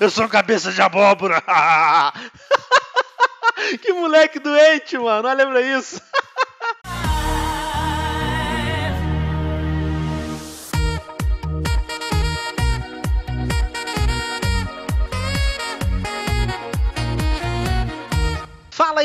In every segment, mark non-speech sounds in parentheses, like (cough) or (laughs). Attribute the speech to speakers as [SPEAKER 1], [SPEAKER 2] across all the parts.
[SPEAKER 1] Eu sou cabeça de abóbora! (laughs) que moleque doente, mano! Olha pra isso!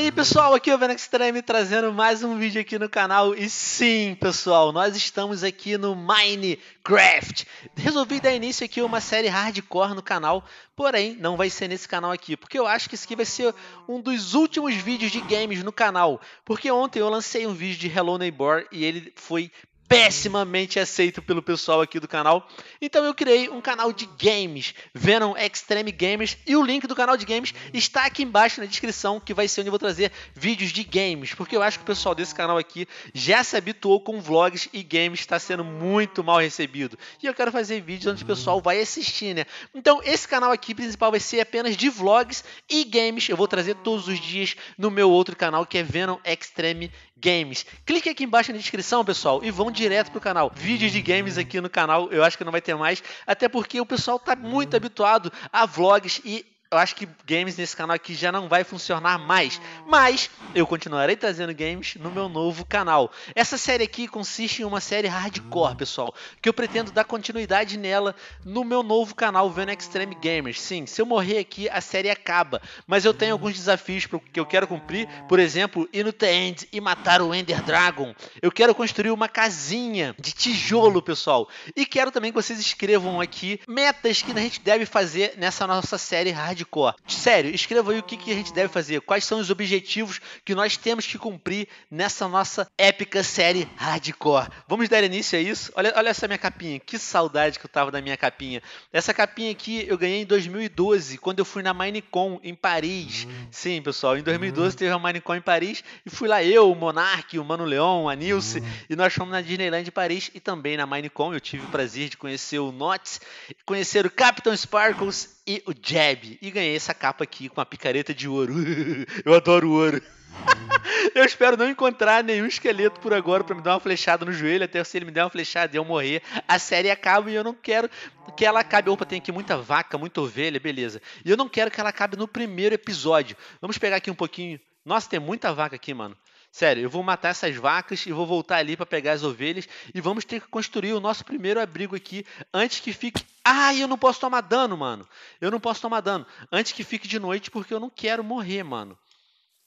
[SPEAKER 1] aí pessoal, aqui é o Venom Extreme trazendo mais um vídeo aqui no canal e sim pessoal, nós estamos aqui no Minecraft. Resolvi dar início aqui a uma série hardcore no canal, porém não vai ser nesse canal aqui, porque eu acho que esse aqui vai ser um dos últimos vídeos de games no canal, porque ontem eu lancei um vídeo de Hello Neighbor e ele foi pessimamente aceito pelo pessoal aqui do canal. Então eu criei um canal de games, Venom Extreme Games, e o link do canal de games está aqui embaixo na descrição, que vai ser onde eu vou trazer vídeos de games, porque eu acho que o pessoal desse canal aqui já se habituou com vlogs e games está sendo muito mal recebido. E eu quero fazer vídeos onde o pessoal vai assistir, né? Então esse canal aqui principal vai ser apenas de vlogs e games. Eu vou trazer todos os dias no meu outro canal que é Venom Extreme games. Clique aqui embaixo na descrição, pessoal, e vão direto pro canal. Vídeos de games aqui no canal, eu acho que não vai ter mais, até porque o pessoal tá muito habituado a vlogs e eu acho que games nesse canal aqui já não vai funcionar mais, mas eu continuarei trazendo games no meu novo canal. Essa série aqui consiste em uma série hardcore, pessoal, que eu pretendo dar continuidade nela no meu novo canal Vendo Extreme Gamers. Sim, se eu morrer aqui, a série acaba, mas eu tenho alguns desafios que eu quero cumprir, por exemplo, ir no The End e matar o Ender Dragon. Eu quero construir uma casinha de tijolo, pessoal, e quero também que vocês escrevam aqui metas que a gente deve fazer nessa nossa série hardcore de cor. Sério, escreva aí o que, que a gente deve fazer, quais são os objetivos que nós temos que cumprir nessa nossa épica série hardcore. Vamos dar início a isso? Olha, olha essa minha capinha, que saudade que eu tava da minha capinha. Essa capinha aqui eu ganhei em 2012, quando eu fui na Minecon em Paris. Uhum. Sim, pessoal, em 2012 uhum. teve a Minecon em Paris e fui lá eu, o Monark, o Mano Leão, a Nilce, uhum. e nós fomos na Disneyland de Paris e também na Minecon. Eu tive o prazer de conhecer o Notz, conhecer o Capitão Sparkles e o jab. E ganhei essa capa aqui com a picareta de ouro. (laughs) Eu adoro ouro. (laughs) eu espero não encontrar nenhum esqueleto por agora para me dar uma flechada no joelho, até se ele me der uma flechada e eu morrer, a série acaba e eu não quero que ela acabe. Opa, tem aqui muita vaca, muita ovelha, beleza. E eu não quero que ela acabe no primeiro episódio. Vamos pegar aqui um pouquinho. Nossa, tem muita vaca aqui, mano. Sério, eu vou matar essas vacas e vou voltar ali para pegar as ovelhas e vamos ter que construir o nosso primeiro abrigo aqui antes que fique ah, eu não posso tomar dano, mano. Eu não posso tomar dano. Antes que fique de noite, porque eu não quero morrer, mano.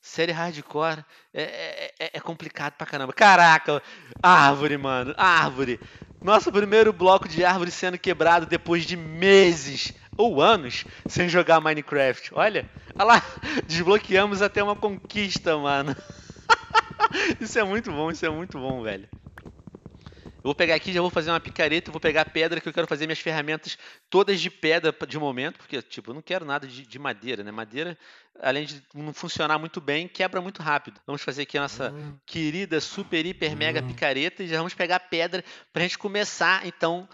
[SPEAKER 1] Série hardcore é, é, é, é complicado pra caramba. Caraca, árvore, mano, árvore. Nosso primeiro bloco de árvore sendo quebrado depois de meses ou anos sem jogar Minecraft. Olha, olha lá, (laughs) desbloqueamos até uma conquista, mano. (laughs) isso é muito bom, isso é muito bom, velho. Eu vou pegar aqui, já vou fazer uma picareta, vou pegar pedra, que eu quero fazer minhas ferramentas todas de pedra de momento, porque, tipo, eu não quero nada de, de madeira, né? Madeira, além de não funcionar muito bem, quebra muito rápido. Vamos fazer aqui a nossa hum. querida super, hiper, mega hum. picareta e já vamos pegar pedra pra gente começar, então,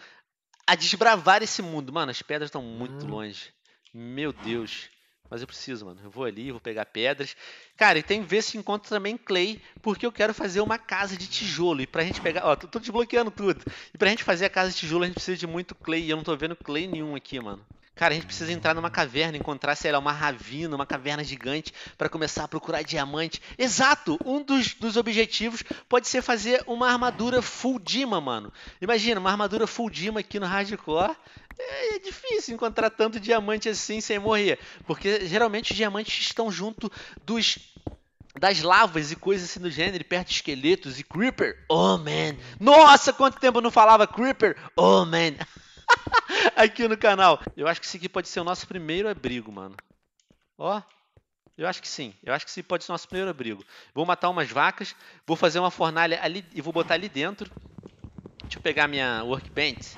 [SPEAKER 1] a desbravar esse mundo. Mano, as pedras estão muito hum. longe. Meu Deus mas eu preciso, mano. Eu vou ali, vou pegar pedras. Cara, e tem ver se encontro também clay, porque eu quero fazer uma casa de tijolo. E pra gente pegar. Ó, tô, tô desbloqueando tudo. E pra gente fazer a casa de tijolo, a gente precisa de muito clay. E eu não tô vendo clay nenhum aqui, mano. Cara, a gente precisa entrar numa caverna, encontrar, sei lá, uma ravina, uma caverna gigante, para começar a procurar diamante. Exato! Um dos, dos objetivos pode ser fazer uma armadura full Dima, mano. Imagina, uma armadura full Dima aqui no hardcore. É, é, difícil encontrar tanto diamante assim sem morrer. Porque geralmente os diamantes estão junto dos das lavas e coisas assim do gênero, perto de esqueletos e Creeper. Oh man! Nossa, quanto tempo eu não falava Creeper! Oh man! (laughs) aqui no canal. Eu acho que isso aqui pode ser o nosso primeiro abrigo, mano. Ó, eu acho que sim. Eu acho que isso pode ser o nosso primeiro abrigo. Vou matar umas vacas, vou fazer uma fornalha ali e vou botar ali dentro. Deixa eu pegar minha workbench,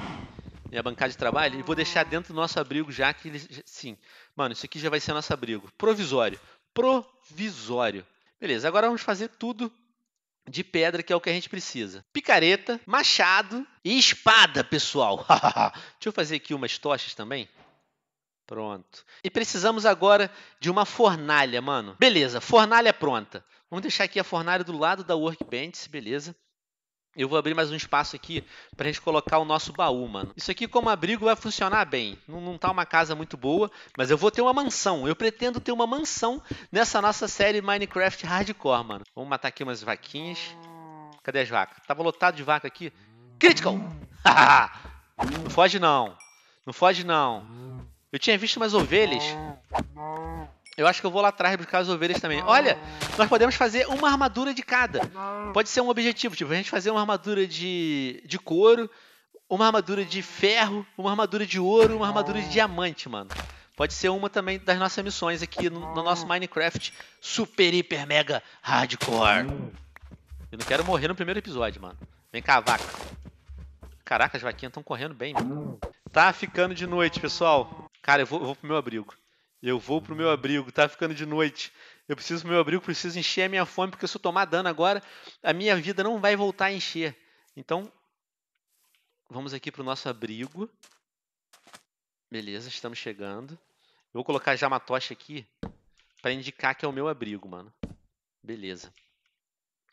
[SPEAKER 1] minha bancada de trabalho, e vou deixar dentro do nosso abrigo já que... Ele, sim. Mano, isso aqui já vai ser nosso abrigo. Provisório. Provisório. Beleza, agora vamos fazer tudo de pedra, que é o que a gente precisa. Picareta, machado e espada, pessoal. (laughs) Deixa eu fazer aqui umas tochas também. Pronto. E precisamos agora de uma fornalha, mano. Beleza, fornalha pronta. Vamos deixar aqui a fornalha do lado da workbench, beleza. Eu vou abrir mais um espaço aqui para a gente colocar o nosso baú, mano. Isso aqui como abrigo vai funcionar bem. Não, não tá uma casa muito boa, mas eu vou ter uma mansão. Eu pretendo ter uma mansão nessa nossa série Minecraft Hardcore, mano. Vamos matar aqui umas vaquinhas. Cadê as vacas? Tava lotado de vaca aqui. Critical! (laughs) não foge não. Não foge não. Eu tinha visto umas ovelhas. Eu acho que eu vou lá atrás buscar as ovelhas também. Olha, nós podemos fazer uma armadura de cada. Pode ser um objetivo, tipo, a gente fazer uma armadura de, de couro, uma armadura de ferro, uma armadura de ouro, uma armadura de diamante, mano. Pode ser uma também das nossas missões aqui no, no nosso Minecraft super, hiper, mega hardcore. Eu não quero morrer no primeiro episódio, mano. Vem cá, vaca. Caraca, as vaquinhas estão correndo bem, mano. Tá ficando de noite, pessoal. Cara, eu vou, eu vou pro meu abrigo. Eu vou pro meu abrigo, tá ficando de noite. Eu preciso pro meu abrigo, preciso encher a minha fome, porque se eu tomar dano agora, a minha vida não vai voltar a encher. Então, vamos aqui pro nosso abrigo. Beleza, estamos chegando. Eu vou colocar já uma tocha aqui para indicar que é o meu abrigo, mano. Beleza.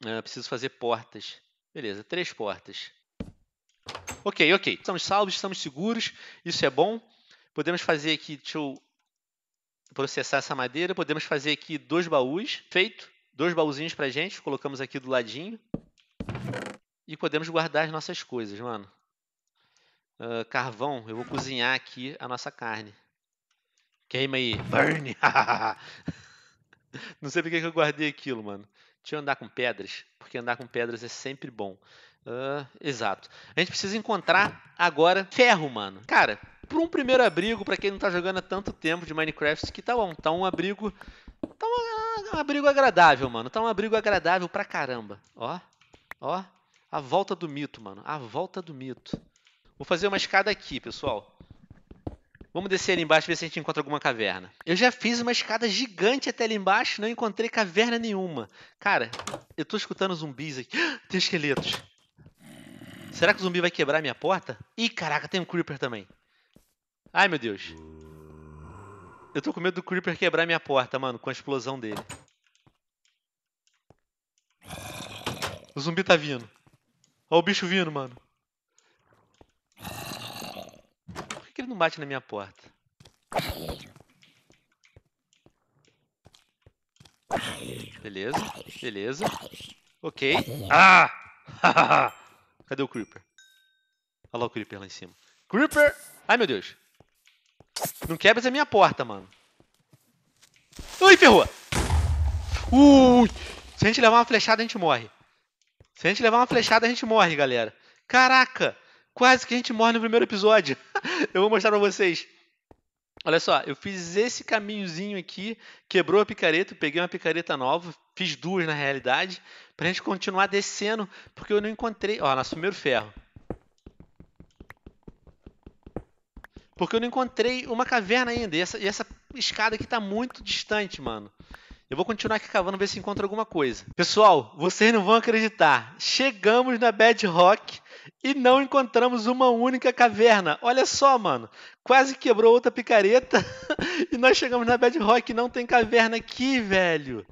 [SPEAKER 1] Ah, eu preciso fazer portas. Beleza, três portas. Ok, ok. Estamos salvos, estamos seguros. Isso é bom. Podemos fazer aqui, deixa eu processar essa madeira. Podemos fazer aqui dois baús, feito. Dois baúzinhos pra gente, colocamos aqui do ladinho. E podemos guardar as nossas coisas, mano. Uh, carvão, eu vou cozinhar aqui a nossa carne. Queima aí. Burn! (laughs) Não sei porque que eu guardei aquilo, mano. Deixa eu andar com pedras, porque andar com pedras é sempre bom. Uh, exato. A gente precisa encontrar agora ferro, mano. Cara, para um primeiro abrigo, para quem não está jogando há tanto tempo de Minecraft, que tá bom, tá um abrigo. Tá um, um abrigo agradável, mano. Tá um abrigo agradável pra caramba. Ó, ó. A volta do mito, mano. A volta do mito. Vou fazer uma escada aqui, pessoal. Vamos descer ali embaixo e ver se a gente encontra alguma caverna. Eu já fiz uma escada gigante até ali embaixo não encontrei caverna nenhuma. Cara, eu tô escutando zumbis aqui. (gasps) Tem esqueletos. Será que o zumbi vai quebrar minha porta? Ih, caraca, tem um creeper também. Ai, meu Deus. Eu tô com medo do Creeper quebrar minha porta, mano, com a explosão dele. O zumbi tá vindo. Ó o bicho vindo, mano. Por que, que ele não bate na minha porta? Beleza, beleza. Ok. Ah! (laughs) Cadê o Creeper? Olha lá o Creeper lá em cima. Creeper! Ai, meu Deus. Não quebra essa minha porta, mano. Ui, ferrou! Ui! Se a gente levar uma flechada, a gente morre. Se a gente levar uma flechada, a gente morre, galera. Caraca! Quase que a gente morre no primeiro episódio. (laughs) eu vou mostrar pra vocês. Olha só, eu fiz esse caminhozinho aqui, quebrou a picareta, peguei uma picareta nova, fiz duas na realidade, pra gente continuar descendo, porque eu não encontrei... Ó, nosso primeiro ferro. Porque eu não encontrei uma caverna ainda. E essa, e essa escada aqui está muito distante, mano. Eu vou continuar aqui cavando ver se encontro alguma coisa. Pessoal, vocês não vão acreditar. Chegamos na Bad Rock e não encontramos uma única caverna. Olha só, mano. Quase quebrou outra picareta (laughs) e nós chegamos na Bad Rock e não tem caverna aqui, velho.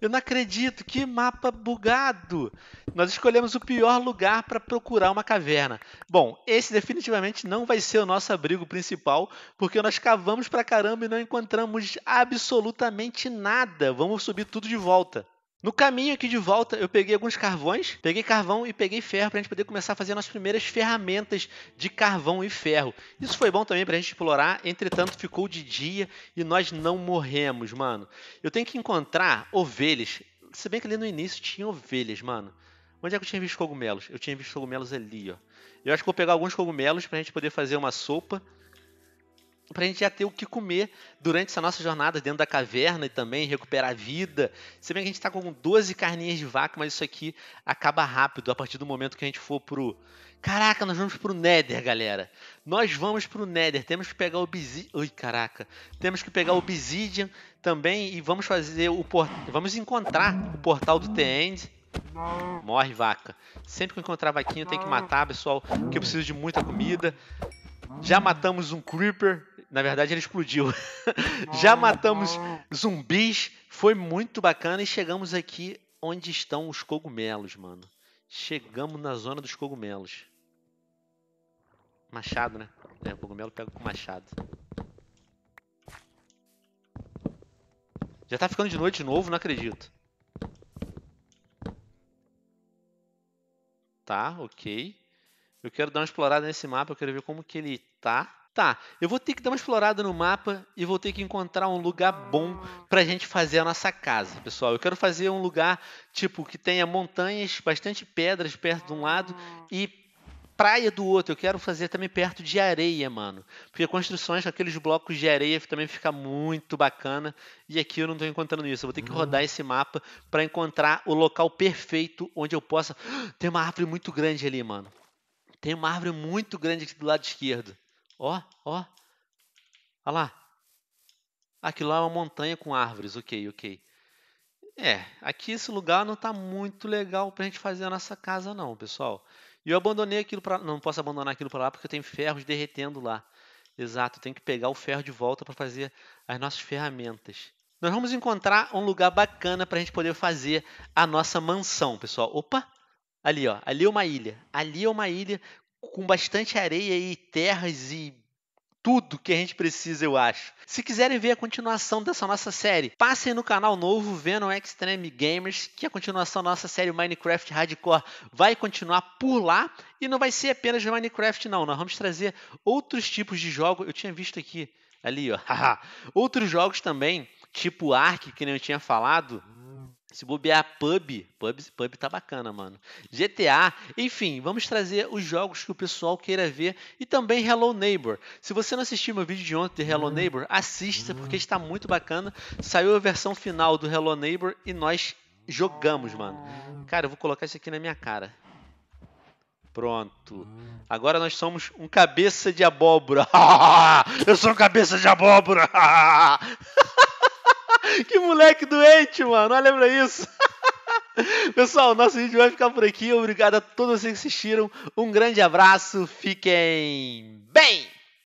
[SPEAKER 1] Eu não acredito, que mapa bugado. Nós escolhemos o pior lugar para procurar uma caverna. Bom, esse definitivamente não vai ser o nosso abrigo principal, porque nós cavamos pra caramba e não encontramos absolutamente nada. Vamos subir tudo de volta. No caminho aqui de volta, eu peguei alguns carvões, peguei carvão e peguei ferro para a gente poder começar a fazer nossas primeiras ferramentas de carvão e ferro. Isso foi bom também para a gente explorar, entretanto ficou de dia e nós não morremos, mano. Eu tenho que encontrar ovelhas, se bem que ali no início tinha ovelhas, mano. Onde é que eu tinha visto cogumelos? Eu tinha visto cogumelos ali, ó. Eu acho que vou pegar alguns cogumelos para a gente poder fazer uma sopa para a gente já ter o que comer durante essa nossa jornada dentro da caverna e também recuperar a vida. Se bem que a gente está com 12 carninhas de vaca, mas isso aqui acaba rápido a partir do momento que a gente for pro. Caraca, nós vamos pro Nether, galera. Nós vamos pro Nether. Temos que pegar o Obsidian. Ui, caraca. Temos que pegar o Obsidian também e vamos fazer o port... Vamos encontrar o portal do The End. Morre, vaca. Sempre que eu encontrar vaquinha, eu tenho que matar, pessoal, porque eu preciso de muita comida. Já matamos um Creeper. Na verdade, ele explodiu. (laughs) Já ah, matamos zumbis, foi muito bacana e chegamos aqui onde estão os cogumelos, mano. Chegamos na zona dos cogumelos. Machado, né? É, o cogumelo pega com machado. Já tá ficando de noite de novo, não acredito. Tá, ok. Eu quero dar uma explorada nesse mapa, eu quero ver como que ele tá tá, eu vou ter que dar uma explorada no mapa e vou ter que encontrar um lugar bom pra gente fazer a nossa casa, pessoal. Eu quero fazer um lugar, tipo, que tenha montanhas, bastante pedras perto de um lado e praia do outro. Eu quero fazer também perto de areia, mano. Porque construções com aqueles blocos de areia também fica muito bacana. E aqui eu não tô encontrando isso. Eu vou ter que uhum. rodar esse mapa para encontrar o local perfeito onde eu possa... (gasps) Tem uma árvore muito grande ali, mano. Tem uma árvore muito grande aqui do lado esquerdo. Ó, ó. Olha lá. Aquilo lá é uma montanha com árvores. Ok, ok. É, aqui esse lugar não está muito legal para a gente fazer a nossa casa não, pessoal. E eu abandonei aquilo para... Não posso abandonar aquilo para lá porque tem ferros derretendo lá. Exato, tem que pegar o ferro de volta para fazer as nossas ferramentas. Nós vamos encontrar um lugar bacana para a gente poder fazer a nossa mansão, pessoal. Opa! Ali, ó. Ali é uma ilha. Ali é uma ilha com bastante areia e terras e tudo que a gente precisa, eu acho. Se quiserem ver a continuação dessa nossa série, passem no canal novo Venom Extreme Gamers, que a continuação da nossa série Minecraft Hardcore vai continuar por lá. E não vai ser apenas Minecraft, não. Nós vamos trazer outros tipos de jogo. Eu tinha visto aqui, ali, ó. (laughs) outros jogos também, tipo Ark, que nem eu tinha falado. Se bobear pub, pub, pub tá bacana, mano. GTA, enfim, vamos trazer os jogos que o pessoal queira ver e também Hello Neighbor. Se você não assistiu meu vídeo de ontem de Hello hum. Neighbor, assista porque hum. está muito bacana. Saiu a versão final do Hello Neighbor e nós jogamos, mano. Cara, eu vou colocar isso aqui na minha cara. Pronto. Agora nós somos um cabeça de abóbora. (laughs) eu sou um cabeça de abóbora. (laughs) que moleque doente, mano. Olha pra isso. (laughs) Pessoal, nosso vídeo vai ficar por aqui. Obrigado a todos vocês que assistiram. Um grande abraço. Fiquem bem!